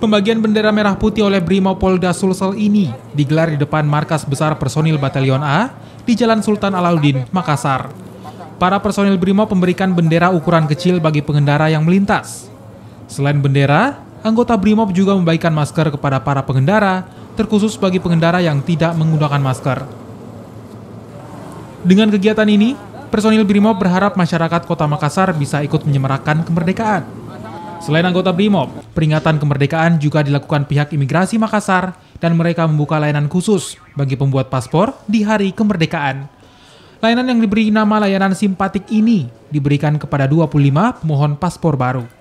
Pembagian bendera merah putih oleh Polda Sulsel ini digelar di depan markas besar personil Batalion A di Jalan Sultan Alauddin, Makassar. Para personil Brimob memberikan bendera ukuran kecil bagi pengendara yang melintas. Selain bendera, anggota Brimob juga membagikan masker kepada para pengendara, terkhusus bagi pengendara yang tidak menggunakan masker. Dengan kegiatan ini, personil Brimob berharap masyarakat kota Makassar bisa ikut menyemarakan kemerdekaan. Selain anggota Brimob, Peringatan kemerdekaan juga dilakukan pihak imigrasi Makassar dan mereka membuka layanan khusus bagi pembuat paspor di hari kemerdekaan. Layanan yang diberi nama layanan simpatik ini diberikan kepada 25 pemohon paspor baru.